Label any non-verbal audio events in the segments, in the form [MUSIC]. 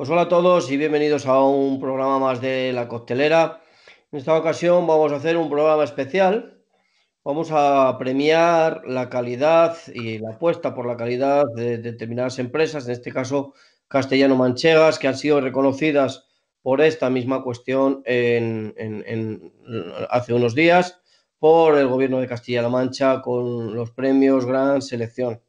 Pues hola a todos y bienvenidos a un programa más de La Coctelera. En esta ocasión vamos a hacer un programa especial. Vamos a premiar la calidad y la apuesta por la calidad de determinadas empresas, en este caso castellano manchegas, que han sido reconocidas por esta misma cuestión en, hace unos días por el gobierno de Castilla-La Mancha con los premios Gran Selección.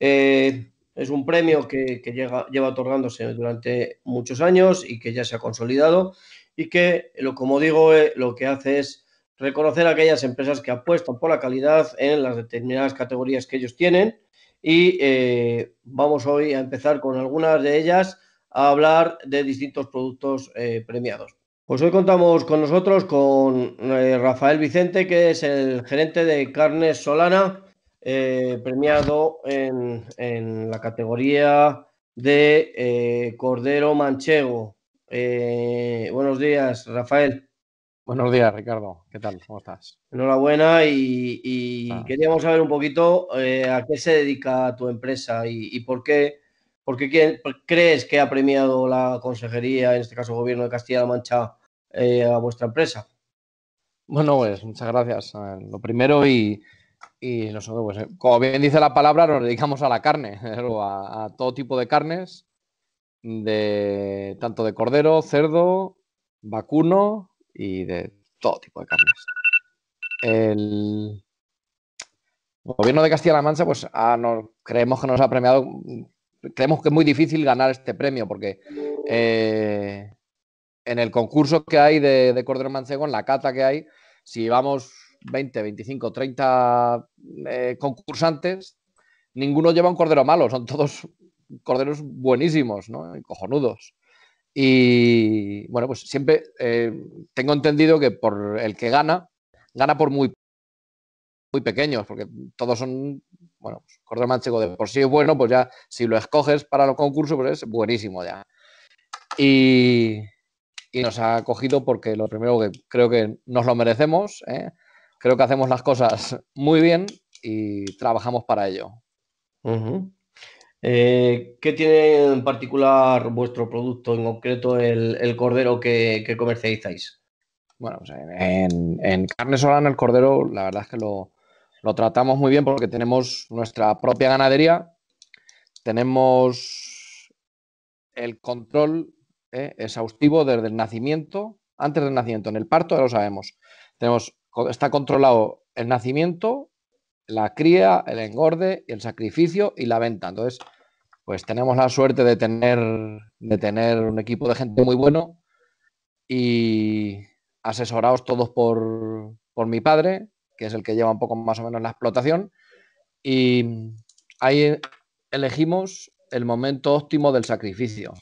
Eh, es un premio que, lleva otorgándose durante muchos años y que ya se ha consolidado y que, lo, como digo, eh, lo que hace es reconocer a aquellas empresas que apuestan por la calidad en las determinadas categorías que ellos tienen. Y eh, vamos hoy a empezar con algunas de ellas a hablar de distintos productos eh, premiados. Pues hoy contamos con nosotros con Rafael Vicente, que es el gerente de Carnes Solana. Eh, premiado en, la categoría de eh, Cordero Manchego. Eh, buenos días, Rafael. Buenos días, Ricardo. ¿Qué tal? ¿Cómo estás? Enhorabuena y, ah. queríamos saber un poquito a qué se dedica tu empresa y, por qué, por qué crees que ha premiado la consejería, en este caso el gobierno de Castilla-La Mancha, a vuestra empresa. Bueno, pues muchas gracias. Lo primero y, y nosotros, pues, eh, como bien dice la palabra, nos dedicamos a la carne, [LAUGHS] a, todo tipo de carnes, de tanto de cordero, cerdo, vacuno y de todo tipo de carnes. El gobierno de Castilla-La Mancha, pues creemos que nos ha premiado, creemos que es muy difícil ganar este premio porque eh, en el concurso que hay de, de cordero manchego, en la cata que hay, si vamos 20, 25, 30 concursantes, ninguno lleva un cordero malo, son todos corderos buenísimos, ¿no? cojonudos. Y bueno, pues siempre eh, tengo entendido que por el que gana, gana por muy, muy pequeños, porque todos son, bueno, pues, cordero manchego de por sí es bueno, pues ya si lo escoges para los concursos, pues es buenísimo ya. Y, nos ha cogido porque lo primero que creo que nos lo merecemos, ¿eh? creo que hacemos las cosas muy bien y trabajamos para ello. Eh, ¿Qué tiene en particular vuestro producto, en concreto el, cordero que, comercializáis? Bueno, pues en, Carne Solana el cordero, la verdad es que lo, tratamos muy bien porque tenemos nuestra propia ganadería, tenemos el control eh, exhaustivo desde el nacimiento, antes del nacimiento, en el parto ya lo sabemos. Tenemos está controlado el nacimiento, la cría, el engorde, el sacrificio y la venta. Entonces, pues tenemos la suerte de tener, de tener un equipo de gente muy bueno y asesorados todos por, por mi padre, que es el que lleva un poco más o menos la explotación. Y ahí elegimos el momento óptimo del sacrificio.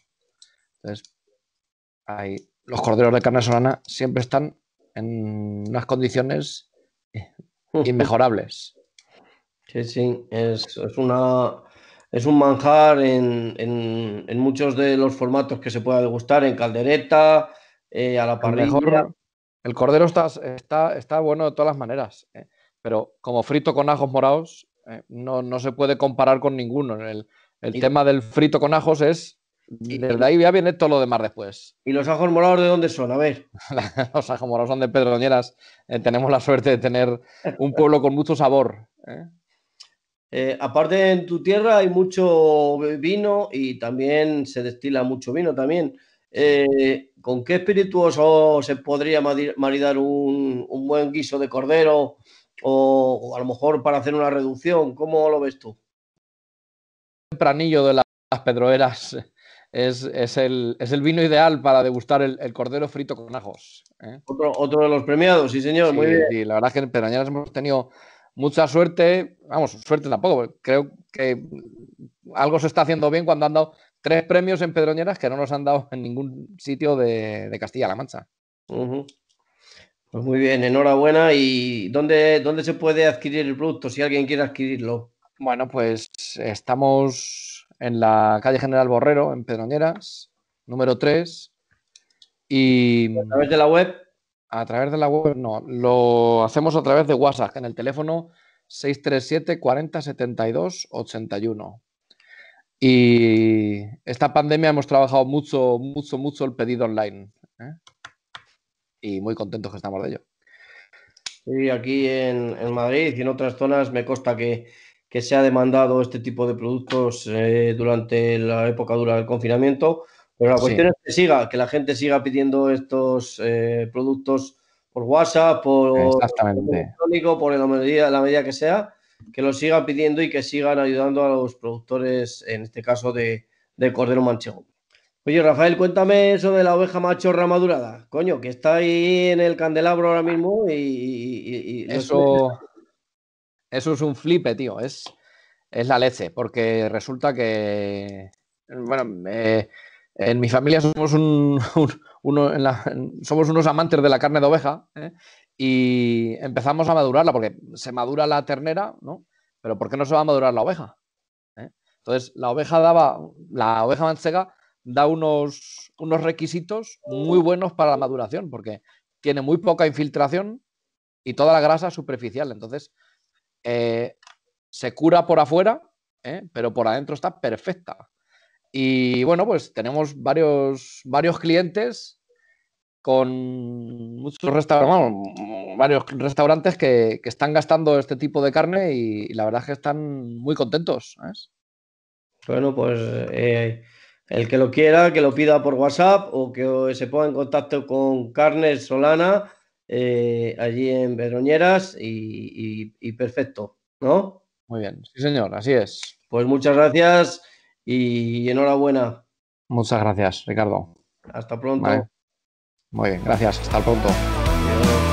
Entonces, ahí los corderos de carne solana siempre están en unas condiciones eh, [LAUGHS] inmejorables. Sí, sí, es, una es un manjar en, muchos de los formatos que se pueda degustar, en caldereta, eh, a la parrilla. el cordero está, está, está, bueno de todas las maneras, eh, pero como frito con ajos morados, no, se puede comparar con ninguno. El, el tema del frito con ajos es de ahí ya viene todo lo demás después. ¿Y los ajos morados de dónde son? A ver. [LAUGHS] los ajos morados son de Pedroñeras. Eh, tenemos la suerte de tener un pueblo con mucho sabor. ¿eh? Eh, aparte en tu tierra hay mucho vino y también se destila mucho vino también. ¿Con qué espirituoso se podría maridar un, buen guiso de cordero o, a lo mejor para hacer una reducción? ¿Cómo lo ves tú? pranillo... de las Pedroeras es, el, vino ideal para degustar el, cordero frito con ajos. ¿eh? Otro, de los premiados, sí, señor. muy bien. la verdad es que en Pedroñeras hemos tenido mucha suerte. Vamos, suerte tampoco. Creo que algo se está haciendo bien cuando han dado tres premios en Pedroñeras que no nos han dado en ningún sitio de, Castilla-La Mancha. Pues muy bien, enhorabuena. ¿Y dónde, dónde se puede adquirir el producto si alguien quiere adquirirlo? Bueno, pues estamos en la calle General Borrero, en Pedroñeras, número 3. Y, ¿A través de la web? A través de la web, no. Lo hacemos a través de WhatsApp, en el teléfono 637 40 72 81. Y esta pandemia hemos trabajado mucho, mucho, mucho el pedido online. ¿eh? Y muy contentos que estamos de ello. Sí, aquí en, en Madrid y en otras zonas me consta que que se ha demandado este tipo de productos eh, durante la época dura del confinamiento. Pero la cuestión es que siga, que la gente siga pidiendo estos eh, productos por WhatsApp, por electrónico, por la medida, la medida que sea, que lo siga pidiendo y que sigan ayudando a los productores, en este caso de, Cordero Manchego. Oye, Rafael, cuéntame eso de la oveja macho ramadurada. Coño, que está ahí en el candelabro ahora mismo y... eso... Eso es un flipe, tío. Es, es la leche, porque resulta que. Bueno, eh, en mi familia somos, [LAUGHS] somos unos amantes de la carne de oveja ¿eh? y empezamos a madurarla, porque se madura la ternera, ¿no? Pero ¿por qué no se va a madurar la oveja? ¿Eh? Entonces, la oveja daba, la oveja manchega da unos, unos requisitos muy buenos para la maduración, porque tiene muy poca infiltración y toda la grasa superficial. Entonces, eh, se cura por afuera, ¿eh? pero por adentro está perfecta. Y bueno, pues tenemos varios, varios clientes con muchos restaurantes, varios restaurantes que, están gastando este tipo de carne y, la verdad es que están muy contentos. Bueno, pues eh, el que lo quiera, que lo pida por WhatsApp o que se ponga en contacto con Carnes Solana eh, allí en Verroñeras y, perfecto, ¿no? Muy bien, sí señor, así es. Pues muchas gracias y enhorabuena. Muchas gracias, Ricardo. Hasta pronto. Muy bien, gracias. Hasta pronto.